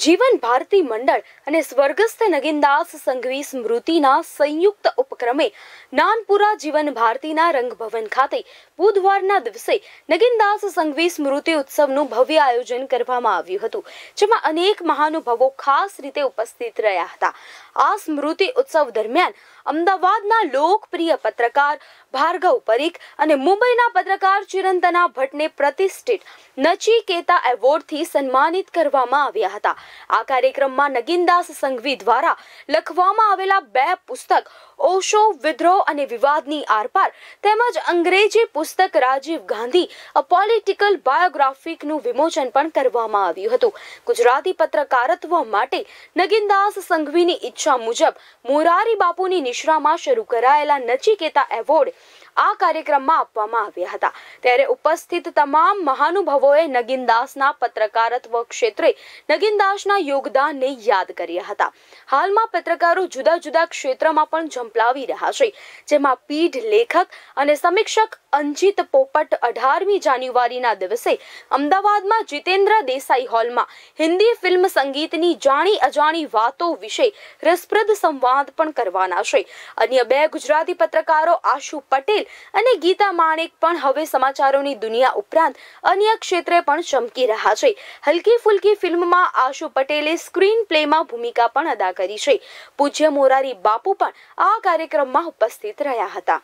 જીવન ભારતી મંડળ અને સ્વર્ગસ્થ નગીનદાસ સંઘવી સ્મૃતિના સંયુક્ત ઉપક્રમે નાનપુરા જીવન ભારતીના રંગભવન ખાતે બુધવારના દિવસે નગીનદાસ સંઘવી સ્મૃતિ ઉત્સવનું ભવ્ય આયોજન કરવામાં આવ્યું હતું જેમાં અનેક મહાનુભાવો ખાસ રીતે ઉપસ્થિત રહ્યા હતા આ સ્મૃતિ ઉત્સવ દરમિયાન અમદાવાદના લોકપ્રિય પત્રકાર ભાર્ગવ પરીખ અને મુંબઈના પત્રકાર ચિરંતના ભટ્ટને પ્રતિષ્ઠિત નચિકેતા એવોર્ડથી સન્માનિત કરવામાં આવ્યા હતા આ કાર્યક્રમમાં નગીનદાસ સંઘવી દ્વારા લખવામાં આવેલા બે પુસ્તક ઓશો વિદ્રોહ અને વિવાદની આરપાર તેમજ અંગ્રેજી પુસ્તક રાજીવ ગાંધી અ પોલિટિકલ બાયોગ્રાફિકનું વિમોચન પણ કરવામાં આવ્યું હતું ગુજરાતી પત્રકારત્વ માટે નગીનદાસ સંઘવીની ઈચ્છા મુજબ મોરારી બાપુની નિશ્રામાં શરૂ કરાયેલા નચિકેતા એવોર્ડ આ કાર્યક્રમમાં આપવામાં આવ્યા હતા ત્યારે ઉપસ્થિત તમામ મહાનુભાવોએ નગીનદાસના પત્રકારત્વ ક્ષેત્રે નગીનદાસના યોગદાનને યાદ કર્યા હતા હાલમાં પત્રકારો જુદા જુદા ક્ષેત્રમાં પણ ઝંપલાવી રહ્યા છે જેમાં પીઢ લેખક અને સમીક્ષક અંજિત પોપટ અઢારમી જાન્યુઆરીના દિવસે અમદાવાદમાં જીતેન્દ્ર દેસાઈ હોલમાં હિન્દી ફિલ્મ સંગીતની જાણી અજાણી વાતો વિશે રસપ્રદ સંવાદ પણ કરવાના છે અન્ય બે ગુજરાતી પત્રકારો આશુ પટેલ પટેલ અને ગીતા માણેક પણ હવે સમાચારોની દુનિયા ઉપરાંત અન્ય ક્ષેત્રે પણ ચમકી રહ્યા છે હલકી ફુલકી ફિલ્મમાં આશુ પટેલે સ્ક્રીન પ્લેમાં ભૂમિકા પણ અદા કરી છે પૂજ્ય મોરારી બાપુ પણ આ કાર્યક્રમમાં ઉપસ્થિત રહ્યા હતા